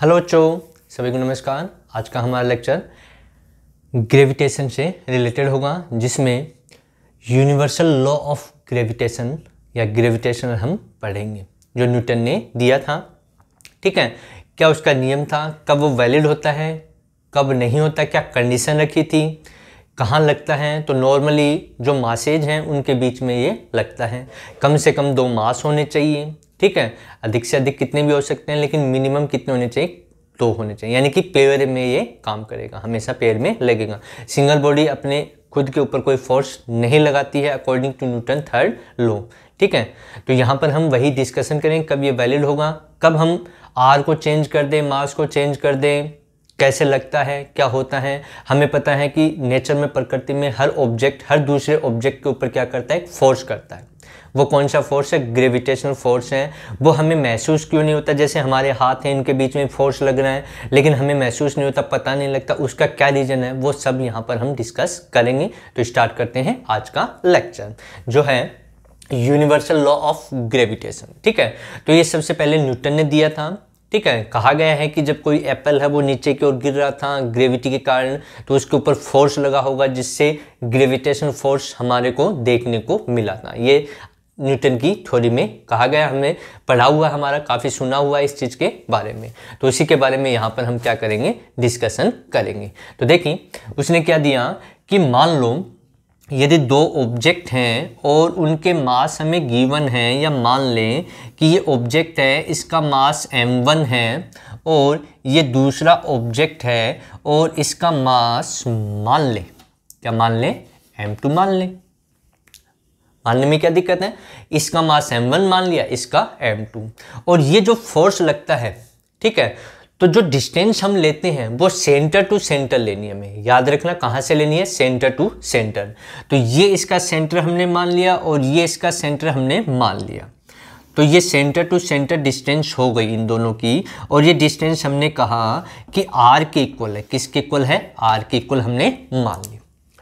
hello चो सभी को नमस्कार आज का हमारा लेक्चर ग्रेविटेशन से रिलेटेड होगा जिसमें यूनिवर्सल लॉ ऑफ ग्रेविटेशन या ग्रेविटेशन हम पढ़ेंगे जो न्यूटन ने दिया था ठीक है क्या उसका नियम था कब वो वैलिड होता है कब नहीं होता क्या कंडीशन रखी थी कहाँ लगता है तो नॉर्मली जो मासेज हैं उनके बीच में ये लगता है कम से कम दो मास होने चाहिए ठीक है अधिक से अधिक कितने भी हो सकते हैं लेकिन मिनिमम कितने होने चाहिए दो होने चाहिए यानी कि पेयर में ये काम करेगा हमेशा पेयर में लगेगा सिंगल बॉडी अपने खुद के ऊपर कोई फोर्स नहीं लगाती है according to Newton third law ठीक है तो यहाँ पर हम वही डिस्कशन करें कब ये वैलिड होगा कब हम आर को चेंज कर दें मास को चेंज कर दें कैसे लगता है क्या होता है हमें पता है कि नेचर में प्रकृति में हर ऑब्जेक्ट हर दूसरे ऑब्जेक्ट के ऊपर क्या करता है फोर्स करता है वो कौन सा फोर्स है ग्रेविटेशनल फोर्स है वो हमें महसूस क्यों नहीं होता जैसे हमारे हाथ हैं इनके बीच में फोर्स लग रहा है लेकिन हमें महसूस नहीं होता पता नहीं लगता उसका क्या रीज़न है वो सब यहाँ पर हम डिस्कस करेंगे तो स्टार्ट करते हैं आज का लेक्चर जो है यूनिवर्सल लॉ ऑफ ग्रेविटेशन ठीक है तो ये सबसे पहले न्यूटन ने दिया था ठीक है कहा गया है कि जब कोई एप्पल है वो नीचे की ओर गिर रहा था ग्रेविटी के कारण तो उसके ऊपर फोर्स लगा होगा जिससे ग्रेविटेशन फोर्स हमारे को देखने को मिला था ये न्यूटन की थ्योरी में कहा गया हमने पढ़ा हुआ हमारा काफ़ी सुना हुआ इस चीज़ के बारे में तो इसी के बारे में यहाँ पर हम क्या करेंगे डिस्कशन करेंगे तो देखिए उसने क्या दिया कि मान लो यदि दो ऑब्जेक्ट हैं और उनके मास हमें गिवन हैं या मान लें कि ये ऑब्जेक्ट है इसका मास m1 है और ये दूसरा ऑब्जेक्ट है और इसका मास मान लें क्या मान लें m2 मान लें मानने में क्या दिक्कत है इसका मास m1 मान लिया इसका m2 और ये जो फोर्स लगता है ठीक है तो जो डिस्टेंस हम लेते हैं वो सेंटर टू सेंटर लेनी है हमें याद रखना कहाँ से लेनी है सेंटर टू सेंटर तो ये इसका सेंटर हमने मान लिया और ये इसका सेंटर हमने मान लिया तो ये सेंटर टू सेंटर डिस्टेंस हो गई इन दोनों की और ये डिस्टेंस हमने कहा कि आर के इक्वल है किसके इक्वल है आर के इक्वल हमने मान लिया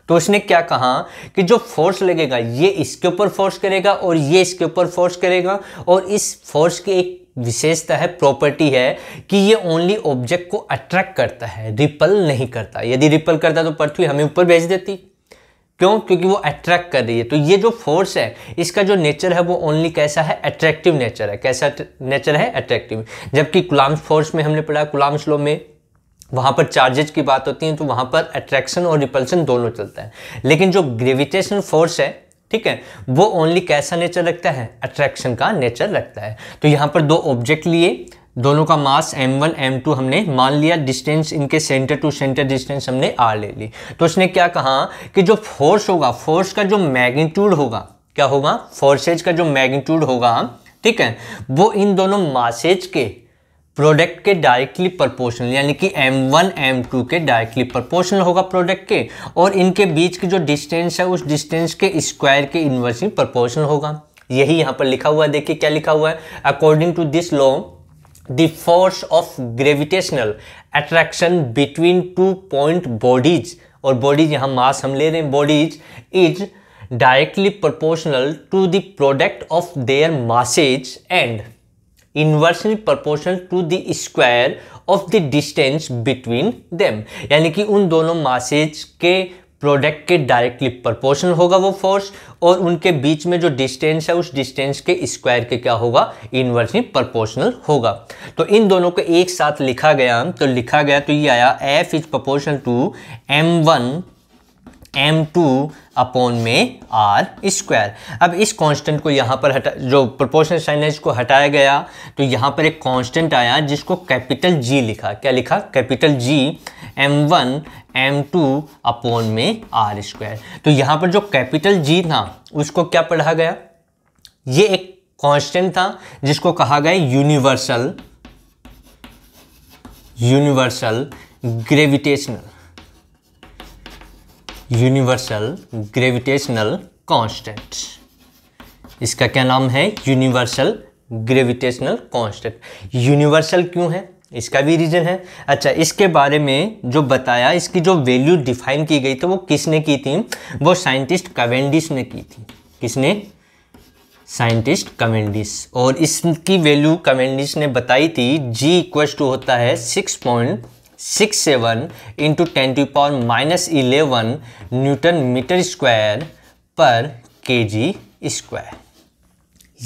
तो उसने क्या कहा कि जो फोर्स लगेगा ये इसके ऊपर फोर्स करेगा और ये इसके ऊपर फोर्स करेगा और इस फोर्स के एक विशेषता है प्रॉपर्टी है कि ये ओनली ऑब्जेक्ट को अट्रैक्ट करता है रिपल नहीं करता यदि रिपल करता तो पृथ्वी हमें ऊपर भेज देती क्यों क्योंकि वो अट्रैक्ट कर रही है तो ये जो फोर्स है इसका जो नेचर है वो ओनली कैसा है अट्रैक्टिव नेचर है कैसा नेचर है अट्रैक्टिव जबकि कुलाम्स फोर्स में हमने पढ़ा कुलाम्स लॉ में वहाँ पर चार्जेज की बात होती है तो वहाँ पर अट्रैक्शन और रिपल्सन दोनों चलता है लेकिन जो ग्रेविटेशन फोर्स है ठीक है वो ओनली कैसा नेचर रखता है अट्रैक्शन का नेचर रखता है तो यहाँ पर दो ऑब्जेक्ट लिए दोनों का मास m1, m2 हमने मान लिया डिस्टेंस इनके सेंटर टू सेंटर डिस्टेंस हमने r ले ली तो उसने क्या कहा कि जो फोर्स होगा फोर्स का जो मैग्नीट्यूड होगा क्या होगा फोर्सेज का जो मैग्नीट्यूड होगा ठीक है वो इन दोनों मासेज के प्रोडक्ट के डायरेक्टली प्रोपोर्शनल यानी कि M1, M2 के डायरेक्टली प्रोपोर्शनल होगा प्रोडक्ट के और इनके बीच की जो डिस्टेंस है उस डिस्टेंस के स्क्वायर के इन्वर्सली प्रोपोर्शनल होगा यही यहाँ पर लिखा हुआ है देखिए क्या लिखा हुआ है according to this law the force of gravitational attraction between two point bodies और बॉडीज यहाँ मास हम ले रहे हैं bodies is directly proportional to the product of their masses and inversely proportion to the square of the distance between them यानी कि उन दोनों मासेज के प्रोडक्ट के डायरेक्टली प्रपोर्शन होगा वो फोर्स और उनके बीच में जो डिस्टेंस है उस डिस्टेंस के स्क्वायर के क्या होगा इनवर्सली प्रपोर्शनल होगा तो इन दोनों को एक साथ लिखा गया तो लिखा गया तो ये आया F is proportion to M one M two upon में आर स्क्वायर अब इस कांस्टेंट को यहाँ पर हटा जो प्रोपोर्शनल है इसको हटाया गया तो यहाँ पर एक कांस्टेंट आया जिसको कैपिटल जी लिखा क्या लिखा capital G M one M two upon में आर स्क्वायर तो यहाँ पर जो कैपिटल जी था उसको क्या पढ़ा गया ये एक कांस्टेंट था जिसको कहा गया universal universal gravitational universal gravitational constant इसका क्या नाम है यूनिवर्सल ग्रेविटेशनल कांस्टेंट यूनिवर्सल क्यों है इसका भी रीज़न है अच्छा इसके बारे में जो बताया इसकी जो वैल्यू डिफाइन की गई तो वो किसने की थी वो साइंटिस्ट कवेंडिस ने की थी किसने साइंटिस्ट कमेंडिस और इसकी वैल्यू कमेंडिस ने बताई थी जी इक्वल टू होता है six point six seven into ten to power minus eleven newton metre square पर के जी स्क्वायर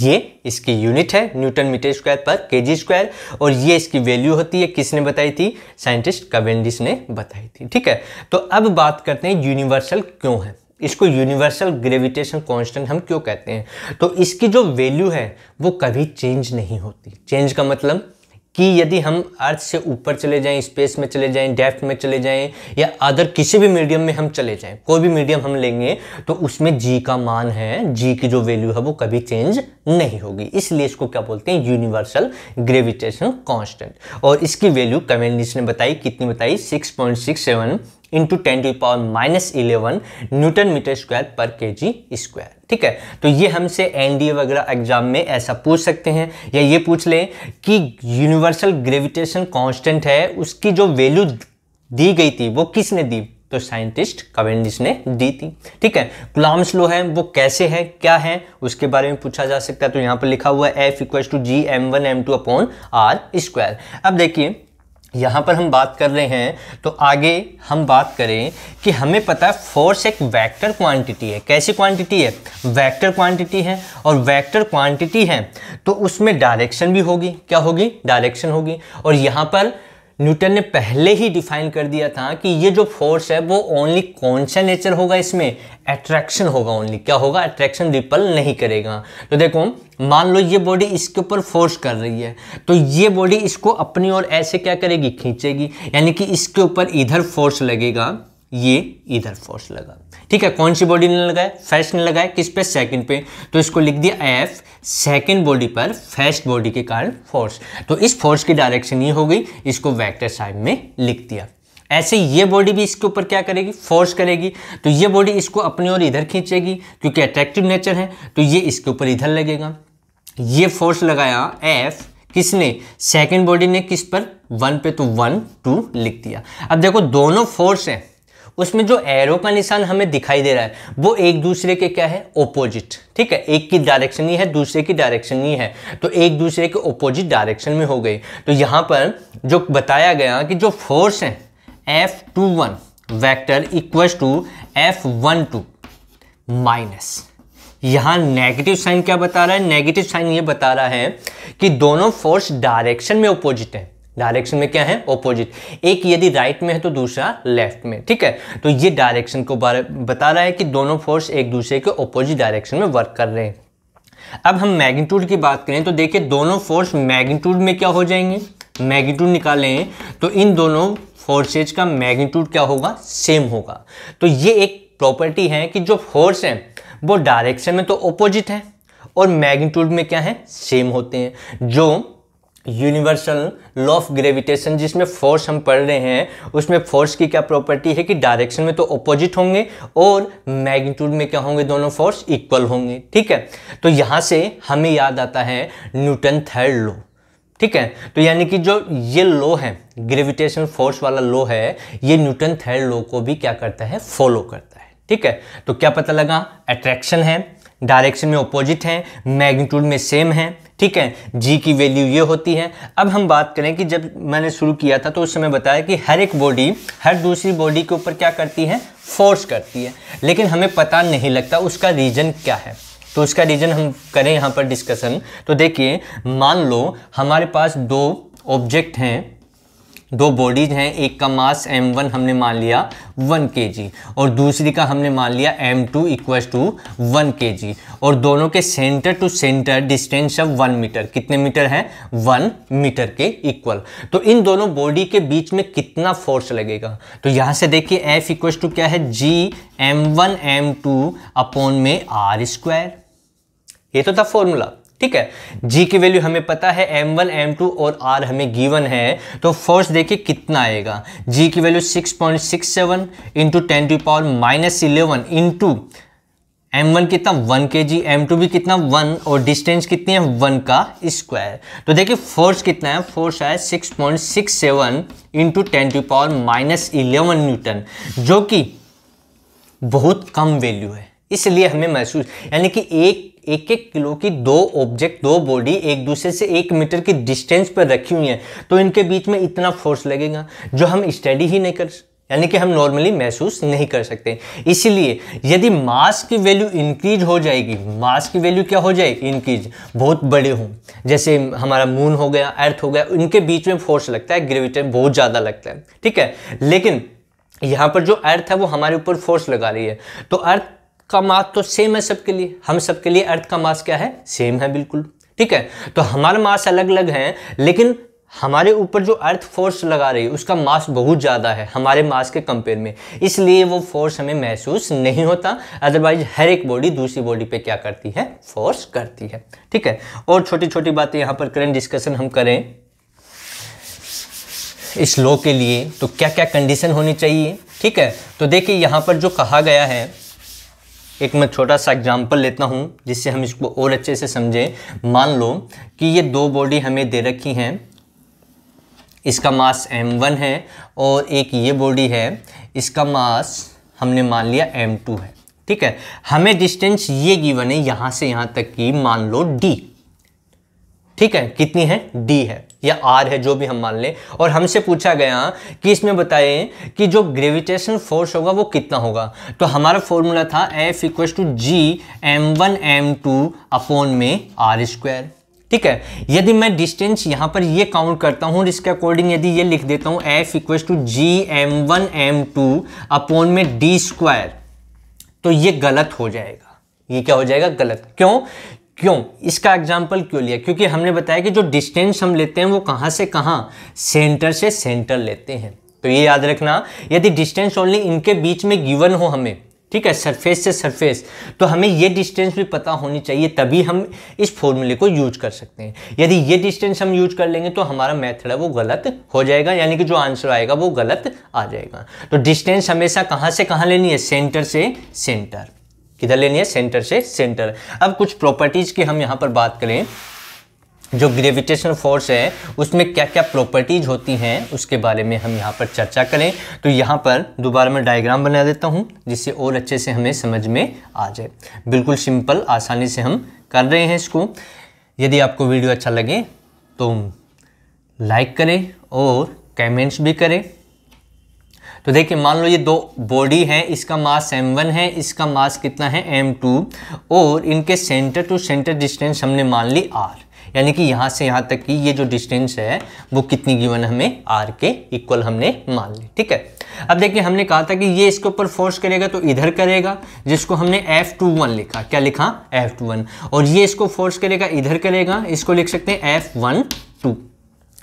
ये इसकी यूनिट है न्यूटन मीटर स्क्वायर पर के जी स्क्वायर और ये इसकी वैल्यू होती है किसने बताई थी साइंटिस्ट कवेंडिस ने बताई थी ठीक है तो अब बात करते हैं यूनिवर्सल क्यों है इसको यूनिवर्सल ग्रेविटेशन कांस्टेंट हम क्यों कहते हैं तो इसकी जो वैल्यू है वो कभी चेंज नहीं होती चेंज का मतलब कि यदि हम अर्थ से ऊपर चले जाएं स्पेस में चले जाएं डेप्थ में चले जाएं या अदर किसी भी मीडियम में हम चले जाएं कोई भी मीडियम हम लेंगे तो उसमें जी का मान है जी की जो वैल्यू है वो कभी चेंज नहीं होगी इसलिए इसको क्या बोलते हैं यूनिवर्सल ग्रेविटेशन कांस्टेंट और इसकी वैल्यू कमेंडिस ने बताई कितनी बताई six point six seven into ten to power minus eleven newton metre square पर के जी स्क्वायर ठीक है तो ये हमसे एनडीए वगैरह एग्जाम में ऐसा पूछ सकते हैं या ये पूछ लें कि यूनिवर्सल ग्रेविटेशन कांस्टेंट है उसकी जो वैल्यू दी गई थी वो किसने दी तो साइंटिस्ट कवेंडिस ने दी थी ठीक है क्लाम्स लो है वो कैसे है क्या है उसके बारे में पूछा जा सकता है तो यहाँ पर लिखा हुआ है F equal to G M one M two upon R square अब देखिए यहाँ पर हम बात कर रहे हैं तो आगे हम बात करें कि हमें पता है फोर्स एक वेक्टर क्वांटिटी है कैसी क्वांटिटी है वेक्टर क्वांटिटी है और वेक्टर क्वांटिटी है तो उसमें डायरेक्शन भी होगी क्या होगी डायरेक्शन होगी और यहाँ पर न्यूटन ने पहले ही डिफाइन कर दिया था कि ये जो फोर्स है वो ओनली कौन सा नेचर होगा इसमें अट्रैक्शन होगा ओनली क्या होगा अट्रैक्शन रिपल नहीं करेगा तो देखो मान लो ये बॉडी इसके ऊपर फोर्स कर रही है तो ये बॉडी इसको अपनी ओर ऐसे क्या करेगी खींचेगी यानी कि इसके ऊपर इधर फोर्स लगेगा ये इधर फोर्स लगा ठीक है कौन सी बॉडी ने लगाया फर्स्ट ने लगाया किस पे सेकंड पे तो इसको लिख दिया एफ सेकंड बॉडी पर फर्स्ट बॉडी के कारण फोर्स तो इस फोर्स की डायरेक्शन ये हो गई इसको वेक्टर साइड में लिख दिया ऐसे ये बॉडी भी इसके ऊपर क्या करेगी फोर्स करेगी तो ये बॉडी इसको अपनी ओर इधर खींचेगी क्योंकि अट्रैक्टिव नेचर है तो ये इसके ऊपर इधर लगेगा ये फोर्स लगाया एफ किसने सेकेंड बॉडी ने किस पर वन पे तो वन टू लिख दिया अब देखो दोनों फोर्स हैं उसमें जो एरो का निशान हमें दिखाई दे रहा है वो एक दूसरे के क्या है ओपोजिट ठीक है एक की डायरेक्शन ही है दूसरे की डायरेक्शन ही है तो एक दूसरे के ओपोजिट डायरेक्शन में हो गई तो यहाँ पर जो बताया गया कि जो फोर्स है F two one vector equal to F one two minus यहाँ नेगेटिव साइन क्या बता रहा है नेगेटिव साइन ये बता रहा है कि दोनों फोर्स डायरेक्शन में ओपोजिट है डायरेक्शन में क्या है ऑपोजिट एक यदि राइट में है तो दूसरा लेफ्ट में ठीक है तो ये डायरेक्शन को बता रहा है कि दोनों फोर्स एक दूसरे के ऑपोजिट डायरेक्शन में वर्क कर रहे हैं अब हम मैग्नीट्यूड की बात करें तो देखिए दोनों फोर्स मैग्नीट्यूड में क्या हो जाएंगे मैग्नीट्यूड निकालें तो इन दोनों फोर्सेज का मैग्नीट्यूड क्या होगा सेम होगा तो ये एक प्रॉपर्टी है कि जो फोर्स है वो डायरेक्शन में तो ऑपोजिट है और मैग्नीट्यूड में क्या है सेम होते हैं जो यूनिवर्सल लॉ ऑफ ग्रेविटेशन जिसमें फोर्स हम पढ़ रहे हैं उसमें फोर्स की क्या प्रॉपर्टी है कि डायरेक्शन में तो ऑपोजिट होंगे और मैग्नीट्यूड में क्या होंगे दोनों फोर्स इक्वल होंगे ठीक है तो यहाँ से हमें याद आता है न्यूटन थर्ड लॉ ठीक है तो यानी कि जो ये लो है ग्रेविटेशन फोर्स वाला लो है ये न्यूटन थर्ड लो को भी क्या करता है फॉलो करता है ठीक है तो क्या पता लगा अट्रैक्शन है डायरेक्शन में ऑपोजिट है मैग्नीट्यूड में सेम है ठीक है जी की वैल्यू ये होती है अब हम बात करें कि जब मैंने शुरू किया था तो उस समय बताया कि हर एक बॉडी हर दूसरी बॉडी के ऊपर क्या करती है फोर्स करती है लेकिन हमें पता नहीं लगता उसका रीज़न क्या है तो उसका रीज़न हम करें यहाँ पर डिस्कसन तो देखिए मान लो हमारे पास दो ऑब्जेक्ट हैं दो बॉडीज हैं एक का मास एम वन हमने मान लिया वन के जी और दूसरी का हमने मान लिया M two equal to one K G और दोनों के centre to centre distance of one metre कितने मीटर है वन मीटर के इक्वल तो इन दोनों बॉडी के बीच में कितना फोर्स लगेगा तो यहाँ से देखिए एफ इक्व टू क्या है G M one M two upon में आर स्क्वायर ये तो था फॉर्मूला ठीक है जी की वैल्यू हमें पता है एम वन एम टू और आर हमें गिवन है तो फोर्स देखिए कितना आएगा जी की value six point six seven into ten to power minus eleven into M one कितना one K G M to भी कितना वन और डिस्टेंस कितनी है वन का स्क्वायर तो देखिए फोर्स कितना है फोर्स आया six point six seven into ten to power minus eleven newton जो कि बहुत कम वैल्यू है इसलिए हमें महसूस यानी कि एक एक एक किलो की दो ऑब्जेक्ट दो बॉडी एक दूसरे से एक मीटर की डिस्टेंस पर रखी हुई हैं तो इनके बीच में इतना फोर्स लगेगा जो हम स्टडी ही नहीं कर यानी कि हम नॉर्मली महसूस नहीं कर सकते इसीलिए यदि मास की वैल्यू इंक्रीज हो जाएगी मास की वैल्यू क्या हो जाएगी इंक्रीज बहुत बड़े हों जैसे हमारा मून हो गया अर्थ हो गया इनके बीच में फोर्स लगता है ग्रेविटेशन बहुत ज़्यादा लगता है ठीक है लेकिन यहाँ पर जो अर्थ है वो हमारे ऊपर फोर्स लगा रही है तो अर्थ का मास तो सेम है सबके लिए हम सबके लिए अर्थ का मास क्या है सेम है बिल्कुल ठीक है तो हमारा मास अलग अलग है लेकिन हमारे ऊपर जो अर्थ फोर्स लगा रही है उसका मास बहुत ज़्यादा है हमारे मास के कंपेयर में इसलिए वो फोर्स हमें महसूस नहीं होता अदरवाइज हर एक बॉडी दूसरी बॉडी पे क्या करती है फोर्स करती है ठीक है और छोटी छोटी बातें यहाँ पर करें डिस्कशन हम करें इस लॉ के लिए तो क्या क्या कंडीशन होनी चाहिए ठीक है तो देखिए यहाँ पर जो कहा गया है एक मैं छोटा सा एग्जांपल लेता हूँ जिससे हम इसको और अच्छे से समझें मान लो कि ये दो बॉडी हमें दे रखी हैं इसका मास m1 है और एक ये बॉडी है इसका मास हमने मान लिया m2 है ठीक है हमें डिस्टेंस ये गिवन है यहाँ से यहाँ तक की मान लो d ठीक है कितनी है d है या आर है जो भी हम मान लें और हमसे पूछा गया कि इसमें बताएं कि जो ग्रेविटेशन फोर्स होगा वो कितना होगा तो हमारा फॉर्मूला था F equal to G M one M two upon में आर स्क्वायर ठीक है यदि मैं डिस्टेंस यहां पर ये काउंट करता हूं इसके अकॉर्डिंग यदि ये लिख देता हूं F equal to G M one M two upon में डी स्क्वायर तो ये गलत हो जाएगा ये क्या हो जाएगा गलत क्यों क्यों इसका एग्जाम्पल क्यों लिया क्योंकि हमने बताया कि जो डिस्टेंस हम लेते हैं वो कहाँ से कहाँ सेंटर से सेंटर लेते हैं तो ये याद रखना यदि डिस्टेंस ओनली इनके बीच में गिवन हो हमें ठीक है सरफेस से सरफेस तो हमें ये डिस्टेंस भी पता होनी चाहिए तभी हम इस फॉर्मूले को यूज कर सकते हैं यदि ये डिस्टेंस हम यूज कर लेंगे तो हमारा मेथड है वो गलत हो जाएगा यानी कि जो आंसर आएगा वो गलत आ जाएगा तो डिस्टेंस हमेशा कहाँ से कहाँ लेनी है सेंटर से सेंटर किधर लेनी है सेंटर से सेंटर अब कुछ प्रॉपर्टीज़ की हम यहाँ पर बात करें जो ग्रेविटेशन फोर्स है उसमें क्या क्या प्रॉपर्टीज होती हैं उसके बारे में हम यहाँ पर चर्चा करें तो यहाँ पर दोबारा मैं डायग्राम बना देता हूँ जिससे और अच्छे से हमें समझ में आ जाए बिल्कुल सिंपल आसानी से हम कर रहे हैं इसको यदि आपको वीडियो अच्छा लगे तो लाइक करें और कमेंट्स भी करें तो देखिए मान लो ये दो बॉडी है इसका मास एम वन है इसका मास कितना है एम टू और इनके सेंटर टू सेंटर डिस्टेंस हमने मान ली आर यानी कि यहाँ से यहाँ तक की ये जो डिस्टेंस है वो कितनी गिवन हमें आर के इक्वल हमने मान ली ठीक है अब देखिए हमने कहा था कि ये इसके ऊपर फोर्स करेगा तो इधर करेगा जिसको हमने एफ टू वन लिखा क्या लिखा एफ टू वन और ये इसको फोर्स करेगा इधर करेगा इसको लिख सकते हैं एफ वन टू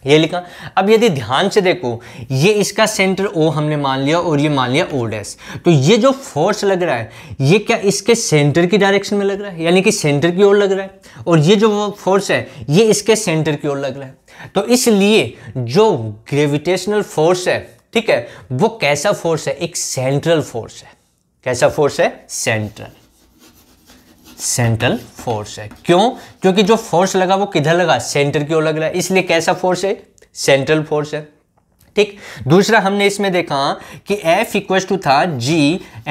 ये लिखा अब यदि ध्यान से देखो ये इसका सेंटर ओ हमने मान लिया और ये मान लिया ओ डैस तो ये जो फोर्स लग रहा है ये क्या इसके सेंटर की डायरेक्शन में लग रहा है यानी कि सेंटर की ओर लग रहा है और ये जो फोर्स है ये इसके सेंटर की ओर लग रहा है तो इसलिए जो ग्रेविटेशनल फोर्स है ठीक है वो कैसा फोर्स है एक सेंट्रल फोर्स है कैसा फोर्स है सेंट्रल सेंट्रल फोर्स है क्यों क्योंकि जो फोर्स लगा वो किधर लगा सेंटर की ओर लग रहा है इसलिए कैसा फोर्स है सेंट्रल फोर्स है ठीक दूसरा हमने इसमें देखा कि F इक्वल टू था G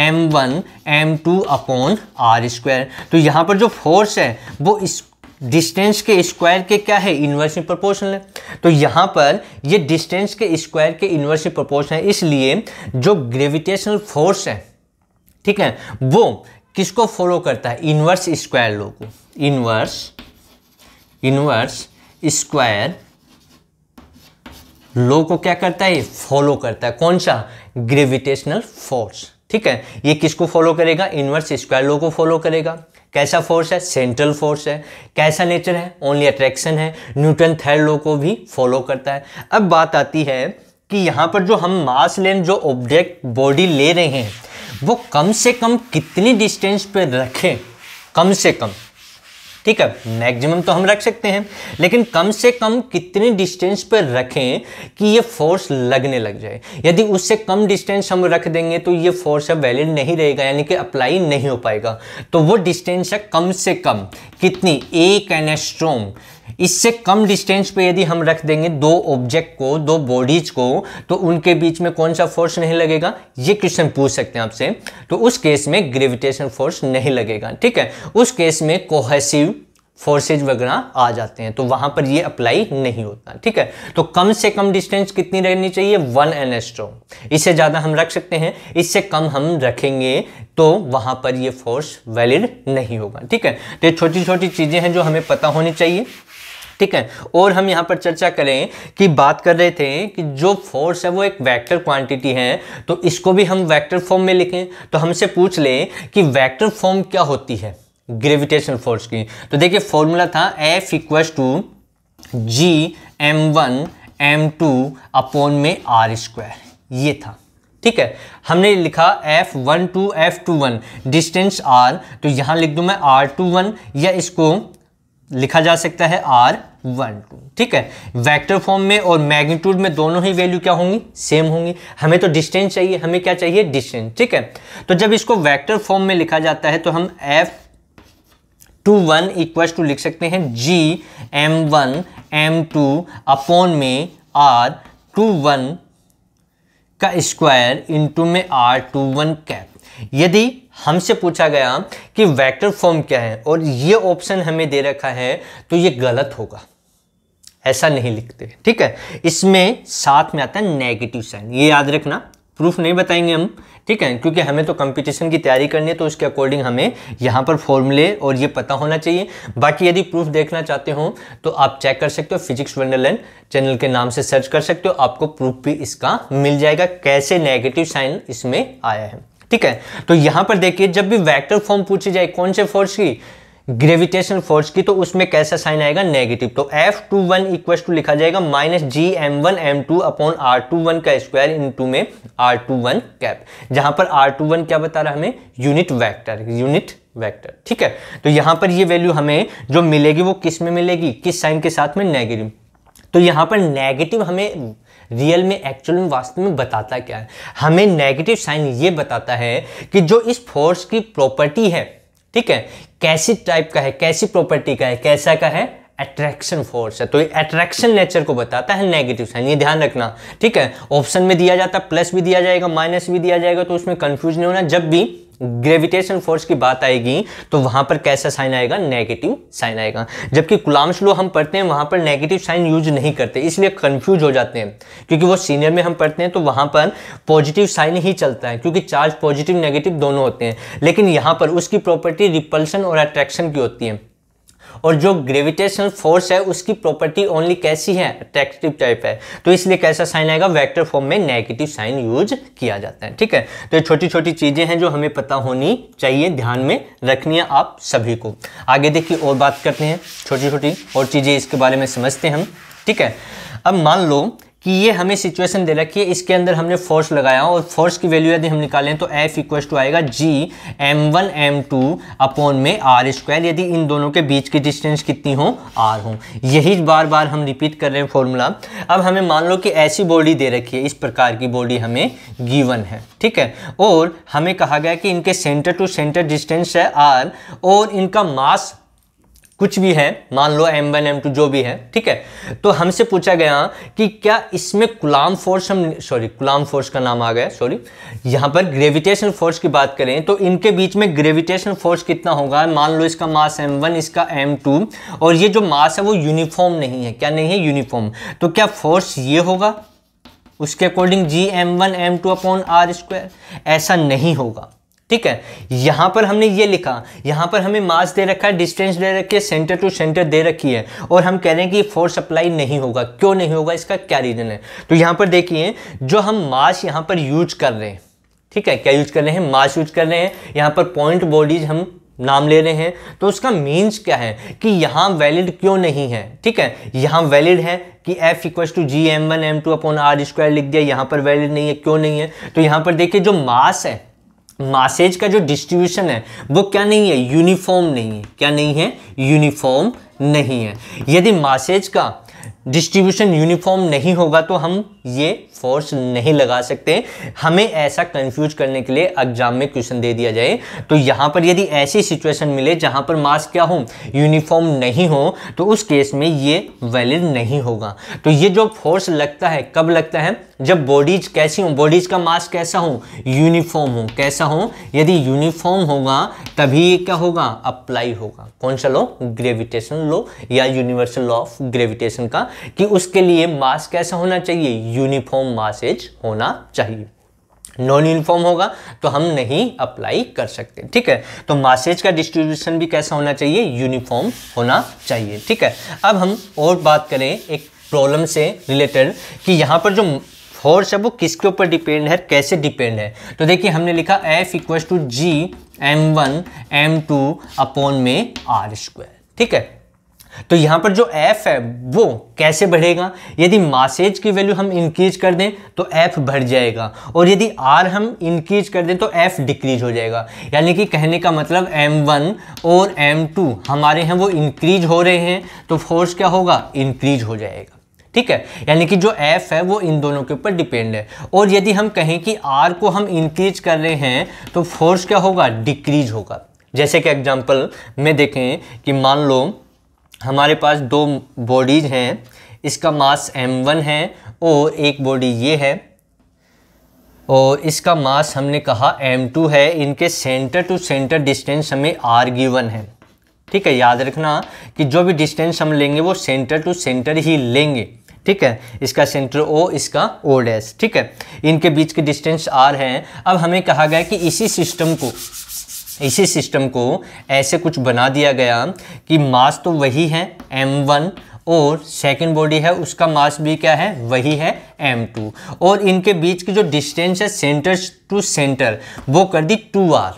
M one M two upon R square तो यहां पर जो फोर्स है वो इस डिस्टेंस के स्क्वायर के क्या है इन्वर्सली प्रोपोर्शनल है तो यहां पर ये डिस्टेंस के स्क्वायर के इन्वर्सली प्रोपोर्शनल है इसलिए जो ग्रेविटेशनल फोर्स है ठीक है वो किसको फॉलो करता है इनवर्स स्क्वायर लो को इनवर्स इनवर्स स्क्वायर लो को क्या करता है फॉलो करता है कौन सा ग्रेविटेशनल फोर्स ठीक है ये किसको फॉलो करेगा इनवर्स स्क्वायर लो को फॉलो करेगा कैसा फोर्स है सेंट्रल फोर्स है कैसा नेचर है ओनली अट्रैक्शन है न्यूटन थर्ड लो को भी फॉलो करता है अब बात आती है कि यहाँ पर जो हम मास लेन जो ऑब्जेक्ट बॉडी ले रहे हैं वो कम से कम कितनी डिस्टेंस पे रखें कम से कम ठीक है मैक्सिमम तो हम रख सकते हैं लेकिन कम से कम कितनी डिस्टेंस पर रखें कि ये फोर्स लगने लग जाए यदि उससे कम डिस्टेंस हम रख देंगे तो ये फोर्स अब वैलिड नहीं रहेगा यानी कि अप्लाई नहीं हो पाएगा तो वो डिस्टेंस है कम से कम कितनी एक एनेस्ट्रोम इससे कम डिस्टेंस पे यदि हम रख देंगे दो ऑब्जेक्ट को दो बॉडीज को तो उनके बीच में कौन सा फोर्स नहीं लगेगा ये क्वेश्चन पूछ सकते हैं आपसे तो उस केस में ग्रेविटेशन फोर्स नहीं लगेगा ठीक है उस केस में कोहेसिव फोर्सेज वगैरह आ जाते हैं तो वहां पर ये अप्लाई नहीं होता ठीक है तो कम से कम डिस्टेंस कितनी रहनी चाहिए वन एन एस्ट्रो इससे ज़्यादा हम रख सकते हैं इससे कम हम रखेंगे तो वहां पर ये फोर्स वैलिड नहीं होगा ठीक है तो ये छोटी छोटी चीज़ें हैं जो हमें पता होनी चाहिए ठीक है और हम यहाँ पर चर्चा करें कि बात कर रहे थे कि जो फोर्स है वो एक वेक्टर क्वांटिटी है तो इसको भी हम वेक्टर फॉर्म में लिखें तो हमसे पूछ लें कि वेक्टर फॉर्म क्या होती है ग्रेविटेशन फोर्स की तो देखिए फॉर्मूला था F equals to G M one M two upon में आर स्क्वायर ये था ठीक है हमने लिखा F one two F two one distance R तो यहाँ लिख दूँ मैं आर टू वन या इसको लिखा जा सकता है आर वन टू ठीक है वेक्टर फॉर्म में और मैग्नीट्यूड में दोनों ही वैल्यू क्या होंगी सेम होंगी हमें तो डिस्टेंस चाहिए हमें क्या चाहिए डिस्टेंस ठीक है तो जब इसको वेक्टर फॉर्म में लिखा जाता है तो हम F two one equal to लिख सकते हैं G M one M two upon में आर टू वन का स्क्वायर इंटू में आर टू वन कैप यदि हमसे पूछा गया कि वेक्टर फॉर्म क्या है और ये ऑप्शन हमें दे रखा है तो ये गलत होगा ऐसा नहीं लिखते ठीक है इसमें साथ में आता है नेगेटिव साइन ये याद रखना प्रूफ नहीं बताएंगे हम ठीक है क्योंकि हमें तो कंपटीशन की तैयारी करनी है तो उसके अकॉर्डिंग हमें यहाँ पर फॉर्मूले और ये पता होना चाहिए बाकी यदि प्रूफ देखना चाहते हो तो आप चेक कर सकते हो फिजिक्स वंडरलैंड चैनल के नाम से सर्च कर सकते हो आपको प्रूफ भी इसका मिल जाएगा कैसे नेगेटिव साइन इसमें आया है ठीक है तो यहां पर देखिए जब भी वेक्टर फॉर्म पूछी जाए कौन से फोर्स की ग्रेविटेशन फोर्स की तो उसमें कैसा साइन आएगा नेगेटिव तो F two one equal to लिखा जाएगा minus G M one M two upon R two one का स्क्वायर इन टू में आर टू वन कैप जहां पर आर टू वन क्या बता रहा है हमें यूनिट वैक्टर यूनिट वेक्टर ठीक है तो यहां पर ये वैल्यू हमें जो मिलेगी वो किस में मिलेगी किस साइन के साथ में नेगेटिव तो यहां पर नेगेटिव हमें रियल में एक्चुअल में वास्तव में बताता क्या है हमें नेगेटिव साइन ये बताता है कि जो इस फोर्स की प्रॉपर्टी है ठीक है कैसी टाइप का है कैसी प्रॉपर्टी का है कैसा का है अट्रैक्शन फोर्स है तो ये अट्रैक्शन नेचर को बताता है नेगेटिव साइन ये ध्यान रखना ठीक है ऑप्शन में दिया जाता है प्लस भी दिया जाएगा माइनस भी दिया जाएगा तो उसमें कंफ्यूज नहीं होना जब भी ग्रेविटेशन फोर्स की बात आएगी तो वहां पर कैसा साइन आएगा नेगेटिव साइन आएगा जबकि कुलाम्स लो हम पढ़ते हैं वहां पर नेगेटिव साइन यूज नहीं करते इसलिए कंफ्यूज हो जाते हैं क्योंकि वो सीनियर में हम पढ़ते हैं तो वहां पर पॉजिटिव साइन ही चलता है क्योंकि चार्ज पॉजिटिव नेगेटिव दोनों होते हैं लेकिन यहाँ पर उसकी प्रॉपर्टी रिपल्सन और अट्रैक्शन की होती है और जो ग्रेविटेशन फोर्स है उसकी प्रॉपर्टी ओनली कैसी है अट्रैक्टिव टाइप है तो इसलिए कैसा साइन आएगा वेक्टर फॉर्म में नेगेटिव साइन यूज किया जाता है ठीक है तो ये छोटी छोटी चीज़ें हैं जो हमें पता होनी चाहिए ध्यान में रखनी है आप सभी को आगे देखिए और बात करते हैं छोटी छोटी और चीज़ें इसके बारे में समझते हैं हम ठीक है अब मान लो कि ये हमें सिचुएशन दे रखी है इसके अंदर हमने फोर्स लगाया और फोर्स की वैल्यू यदि हम निकालें तो एफ इक्व टू आएगा G M one M two upon में आर स्क्वायर यदि इन दोनों के बीच की डिस्टेंस कितनी हो आर हो यही बार बार हम रिपीट कर रहे हैं फॉर्मूला अब हमें मान लो कि ऐसी बॉडी दे रखी है इस प्रकार की बॉडी हमें गिवन है ठीक है और हमें कहा गया कि इनके सेंटर टू सेंटर डिस्टेंस है आर और इनका मास कुछ भी है मान लो एम वन एम टू जो भी है ठीक है तो हमसे पूछा गया कि क्या इसमें कुलाम फोर्स हम सॉरी कुलाम फोर्स का नाम आ गया सॉरी यहाँ पर ग्रेविटेशन फोर्स की बात करें तो इनके बीच में ग्रेविटेशन फोर्स कितना होगा मान लो इसका मास एम वन इसका एम टू और ये जो मास है वो यूनिफॉर्म नहीं है क्या नहीं है यूनिफॉर्म तो क्या फोर्स ये होगा उसके according G M one M two upon R square ऐसा नहीं होगा ठीक है यहां पर हमने ये लिखा यहां पर हमें मास दे रखा है डिस्टेंस दे रखी है सेंटर टू सेंटर दे रखी है और हम कह रहे हैं कि फोर्स अप्लाई नहीं होगा क्यों नहीं होगा इसका क्या रीज़न है तो यहां पर देखिए जो हम मास यहां पर यूज कर रहे हैं ठीक है क्या यूज कर रहे हैं मास यूज कर रहे हैं यहां पर पॉइंट बॉडीज हम नाम ले रहे हैं तो उसका मीन्स क्या है कि यहां वैलिड क्यों नहीं है ठीक है यहां वैलिड है कि F equal to G M one M two upon R square लिख दिया यहां पर वैलिड नहीं है क्यों नहीं है तो यहां पर देखिए जो मास है मासेज का जो डिस्ट्रीब्यूशन है वो क्या नहीं है यूनिफॉर्म नहीं है क्या नहीं है यूनिफॉर्म नहीं है यदि मासेज का डिस्ट्रीब्यूशन यूनिफॉर्म नहीं होगा तो हम ये फोर्स नहीं लगा सकते हमें ऐसा कंफ्यूज करने के लिए एग्जाम में क्वेश्चन दे दिया जाए तो यहाँ पर यदि ऐसी सिचुएशन मिले जहाँ पर मास क्या हो यूनिफॉर्म नहीं हो तो उस केस में ये वैलिड नहीं होगा तो ये जो फोर्स लगता है कब लगता है जब बॉडीज कैसी हो बॉडीज का मास कैसा हो यूनिफॉर्म हो कैसा हो यदि यूनिफॉर्म होगा तभी ये क्या होगा अप्लाई होगा कौन सा लो ग्रेविटेशन लॉ या यूनिवर्सल लॉ ऑफ ग्रेविटेशन का कि उसके लिए मास कैसा होना चाहिए यूनिफॉर्म मासेज होना चाहिए नॉन यूनिफॉर्म होगा तो हम नहीं अप्लाई कर सकते ठीक है तो मासेज का डिस्ट्रीब्यूशन भी कैसा होना चाहिए यूनिफॉर्म होना चाहिए ठीक है अब हम और बात करें एक प्रॉब्लम से रिलेटेड कि यहाँ पर जो फोर्स है वो किसके ऊपर डिपेंड है कैसे डिपेंड है तो देखिए हमने लिखा F equals to G M one M two upon में आर स्क्वायर ठीक है तो यहाँ पर जो एफ़ है वो कैसे बढ़ेगा यदि मासेज की वैल्यू हम इंक्रीज कर दें तो एफ़ बढ़ जाएगा और यदि आर हम इंक्रीज कर दें तो एफ़ डिक्रीज हो जाएगा यानी कि कहने का मतलब एम वन और एम टू हमारे हैं वो इंक्रीज हो रहे हैं तो फोर्स क्या होगा इंक्रीज हो जाएगा ठीक है यानी कि जो एफ है वो इन दोनों के ऊपर डिपेंड है और यदि हम कहें कि आर को हम इंक्रीज कर रहे हैं तो फोर्स क्या होगा डिक्रीज होगा जैसे कि एग्जाम्पल में देखें कि मान लो हमारे पास दो बॉडीज हैं इसका मास m1 है और एक बॉडी ये है और इसका मास हमने कहा m2 है इनके सेंटर टू सेंटर डिस्टेंस हमें r गिवन है ठीक है याद रखना कि जो भी डिस्टेंस हम लेंगे वो सेंटर टू सेंटर ही लेंगे ठीक है इसका सेंटर ओ इसका ओ डैस ठीक है इनके बीच के डिस्टेंस आर है अब हमें कहा गया कि इसी सिस्टम को इसी सिस्टम को ऐसे कुछ बना दिया गया कि मास तो वही है m1 और सेकेंड बॉडी है उसका मास भी क्या है वही है m2 और इनके बीच की जो डिस्टेंस है सेंटर टू सेंटर वो कर दी 2r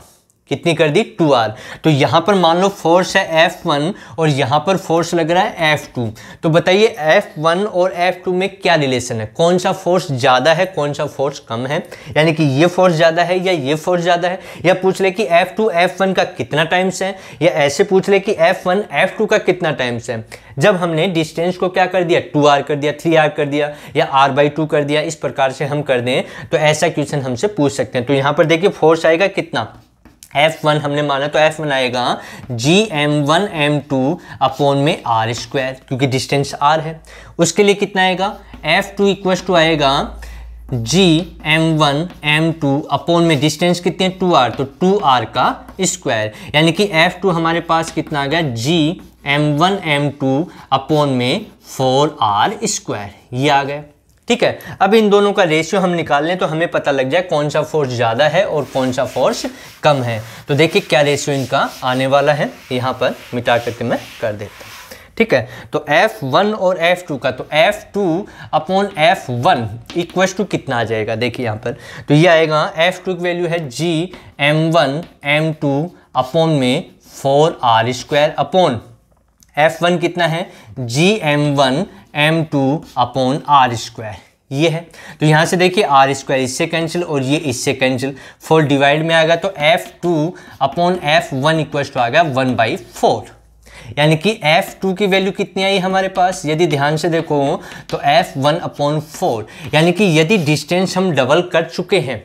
कितनी कर दी टू आर तो यहाँ पर मान लो फोर्स है एफ वन और यहाँ पर फोर्स लग रहा है एफ टू तो बताइए एफ वन और एफ टू में क्या रिलेशन है कौन सा फोर्स ज़्यादा है कौन सा फोर्स कम है यानी कि ये फोर्स ज़्यादा है या ये फोर्स ज़्यादा है या पूछ ले कि एफ टू एफ वन का कितना टाइम्स है या ऐसे पूछ ले कि एफ वन एफ टू का कितना टाइम्स है जब हमने डिस्टेंस को क्या कर दिया टू आर कर दिया थ्री आर कर दिया या आर बाई टू कर दिया इस प्रकार से हम कर दें तो ऐसा क्वेश्चन हमसे पूछ सकते हैं तो यहाँ पर देखिए फोर्स आएगा कितना एफ वन हमने माना तो एफ वन आएगा G M one M two upon में आर स्क्वायर क्योंकि डिस्टेंस आर है उसके लिए कितना आएगा एफ टू इक्वस टू आएगा G M one M two upon में डिस्टेंस कितने टू आर तो टू आर का स्क्वायर यानी कि एफ टू हमारे पास कितना आ गया G M one M two upon में फोर आर स्क्वायर ये आ गया ठीक है अब इन दोनों का रेशियो हम निकाल लें तो हमें पता लग जाए कौन सा फोर्स ज़्यादा है और कौन सा फोर्स कम है तो देखिए क्या रेशियो इनका आने वाला है यहाँ पर मिटा करके मैं कर देता हूँ ठीक है तो F1 और F2 का तो F2 two upon F one equals to कितना आ जाएगा देखिए यहाँ पर तो ये आएगा F2 की वैल्यू है G M1 M2 अपॉन में four R square upon F one कितना है G M one M two upon R square ये है तो यहाँ से देखिए आर स्क्वायर इससे कैंसिल और ये इससे कैंसिल फोर डिवाइड में आएगा तो F two upon F one equal to आ गया वन बाई फोर यानी कि एफ़ टू की वैल्यू कितनी आई हमारे पास यदि ध्यान से देखो तो एफ वन अपॉन फोर यानी कि यदि डिस्टेंस हम डबल कर चुके हैं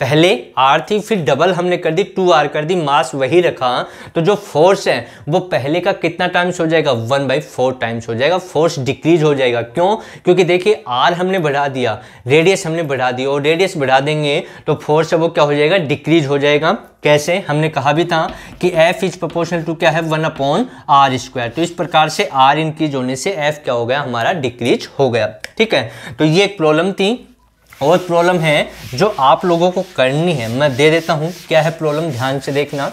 पहले आर थी फिर डबल हमने कर दी टू आर कर दी मास वही रखा तो जो फोर्स है वो पहले का कितना टाइम्स हो जाएगा वन बाई फोर टाइम्स हो जाएगा फोर्स डिक्रीज हो जाएगा क्यों क्योंकि देखिए आर हमने बढ़ा दिया रेडियस हमने बढ़ा दिया और रेडियस बढ़ा देंगे तो फोर्स है वो क्या हो जाएगा डिक्रीज हो जाएगा कैसे हमने कहा भी था कि एफ इज प्रपोर्शनल टू क्या है वन अपॉन आर स्क्वायर तो इस प्रकार से आर इनक्रीज होने से एफ क्या हो गया हमारा डिक्रीज हो गया ठीक है तो ये एक प्रॉब्लम थी और प्रॉब्लम है जो आप लोगों को करनी है मैं दे देता हूँ क्या है प्रॉब्लम ध्यान से देखना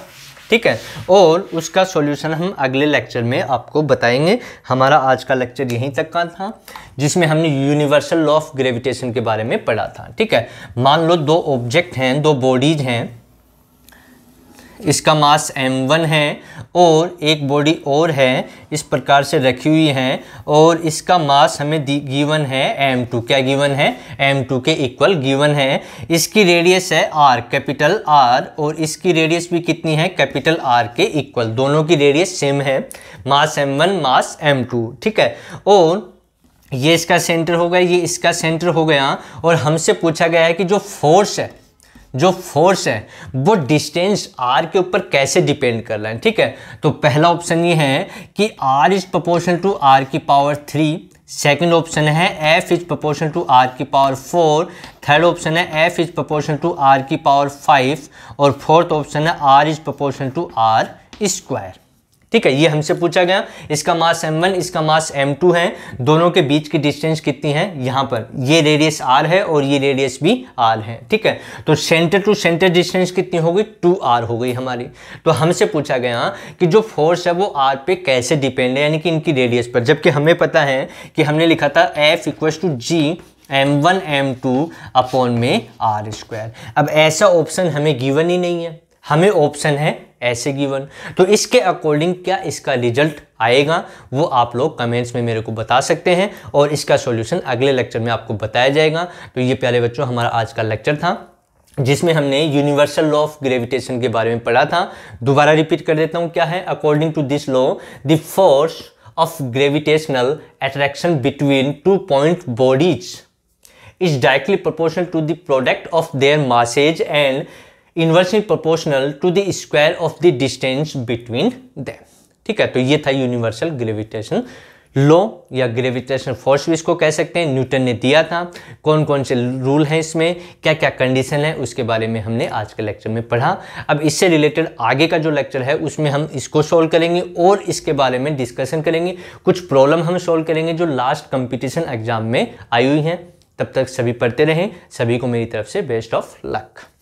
ठीक है और उसका सॉल्यूशन हम अगले लेक्चर में आपको बताएंगे हमारा आज का लेक्चर यहीं तक का था जिसमें हमने यूनिवर्सल लॉ ऑफ ग्रेविटेशन के बारे में पढ़ा था ठीक है मान लो दो ऑब्जेक्ट हैं दो बॉडीज हैं इसका मास m1 है और एक बॉडी और है इस प्रकार से रखी हुई है और इसका मास हमें गिवन है m2 क्या गिवन है m2 के इक्वल गिवन है इसकी रेडियस है r कैपिटल R और इसकी रेडियस भी कितनी है कैपिटल R के इक्वल दोनों की रेडियस सेम है मास m1 मास m2 ठीक है और ये इसका सेंटर हो गया ये इसका सेंटर हो गया और हमसे पूछा गया है कि जो फोर्स है जो फोर्स है वो डिस्टेंस आर के ऊपर कैसे डिपेंड कर रहा है ठीक है तो पहला ऑप्शन ये है कि R is proportion to R की पावर थ्री सेकेंड ऑप्शन है F is proportion to R की पावर फोर थर्ड ऑप्शन है F is proportion to R की पावर फाइव और फोर्थ ऑप्शन है R is proportion to R square ठीक है ये हमसे पूछा गया इसका मास m1 इसका मास m2 है दोनों के बीच की डिस्टेंस कितनी है यहाँ पर ये रेडियस r है और ये रेडियस भी r है ठीक है तो सेंटर टू सेंटर डिस्टेंस कितनी हो गई टू आर हो गई हमारी तो हमसे पूछा गया कि जो फोर्स है वो आर पे कैसे डिपेंड है यानी कि इनकी रेडियस पर जबकि हमें पता है कि हमने लिखा था F equal to G M one M two upon में आर स्क्वायर अब ऐसा ऑप्शन हमें गिवन ही नहीं है हमें ऑप्शन है ऐसे गिवन तो इसके अकॉर्डिंग क्या इसका रिजल्ट आएगा वो आप लोग कमेंट्स में मेरे को बता सकते हैं और इसका सॉल्यूशन अगले लेक्चर में आपको बताया जाएगा तो ये प्यारे बच्चों हमारा आज का लेक्चर था जिसमें हमने यूनिवर्सल लॉ ऑफ ग्रेविटेशन के बारे में पढ़ा था दोबारा रिपीट कर देता हूँ क्या है according to this law the force of gravitational attraction between two point bodies is directly proportional to the product of their masses and inversely proportional to the square of the distance between them ठीक है तो ये था universal gravitation लो या gravitation force भी इसको कह सकते हैं न्यूटन ने दिया था कौन कौन से रूल हैं इसमें क्या क्या कंडीशन है उसके बारे में हमने आज के लेक्चर में पढ़ा अब इससे रिलेटेड आगे का जो लेक्चर है उसमें हम इसको सॉल्व करेंगे और इसके बारे में डिस्कशन करेंगे कुछ प्रॉब्लम हम सॉल्व करेंगे जो लास्ट कंपिटिशन एग्जाम में आई हुई हैं तब तक सभी पढ़ते रहें सभी को मेरी तरफ से बेस्ट ऑफ लक